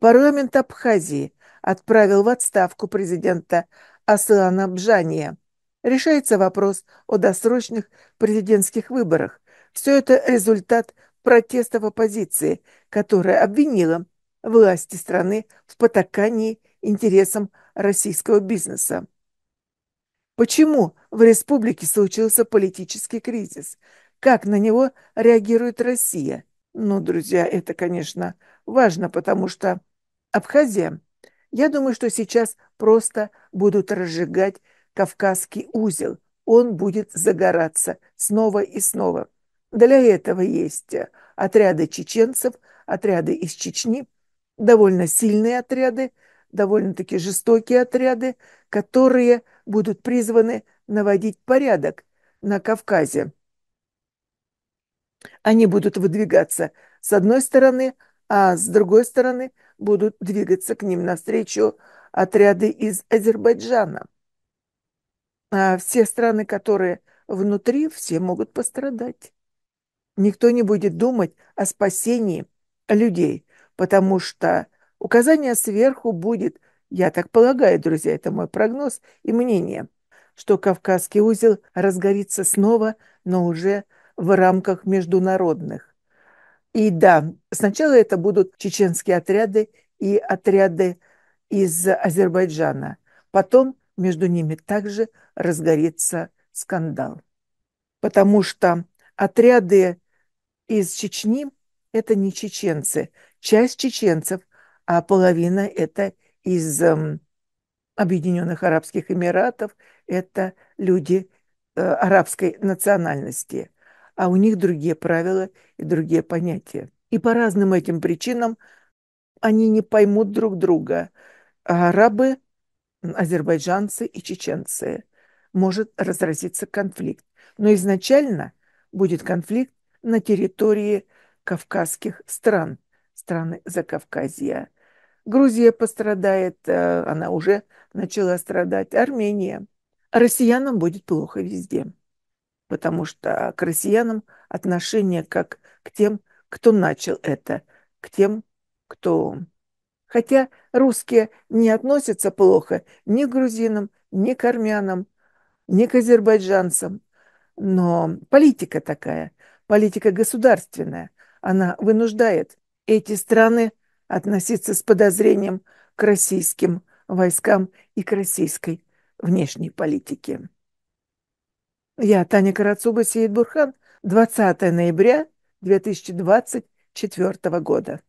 Парламент Абхазии отправил в отставку президента Аслана Бжания. Решается вопрос о досрочных президентских выборах. Все это результат протестов оппозиции, которая обвинила власти страны в потакании интересам российского бизнеса. Почему в республике случился политический кризис? Как на него реагирует Россия? Ну, друзья, это, конечно, важно, потому что Абхазия. Я думаю, что сейчас просто будут разжигать Кавказский узел. Он будет загораться снова и снова. Для этого есть э, отряды чеченцев, отряды из Чечни, довольно сильные отряды, довольно-таки жестокие отряды, которые будут призваны наводить порядок на Кавказе. Они будут выдвигаться с одной стороны – а с другой стороны будут двигаться к ним навстречу отряды из Азербайджана. А все страны, которые внутри, все могут пострадать. Никто не будет думать о спасении людей, потому что указание сверху будет, я так полагаю, друзья, это мой прогноз и мнение, что Кавказский узел разгорится снова, но уже в рамках международных и да, сначала это будут чеченские отряды и отряды из Азербайджана. Потом между ними также разгорится скандал. Потому что отряды из Чечни – это не чеченцы. Часть чеченцев, а половина – это из эм, Объединенных Арабских Эмиратов, это люди э, арабской национальности а у них другие правила и другие понятия. И по разным этим причинам они не поймут друг друга. А арабы, азербайджанцы и чеченцы может разразиться конфликт. Но изначально будет конфликт на территории кавказских стран, страны Закавказья. Грузия пострадает, э, она уже начала страдать, Армения. Россиянам будет плохо везде потому что к россиянам отношение как к тем, кто начал это, к тем, кто... Хотя русские не относятся плохо ни к грузинам, ни к армянам, ни к азербайджанцам, но политика такая, политика государственная, она вынуждает эти страны относиться с подозрением к российским войскам и к российской внешней политике. Я Таня Карацуба, Сеид Бурхан, 20 ноября 2024 года.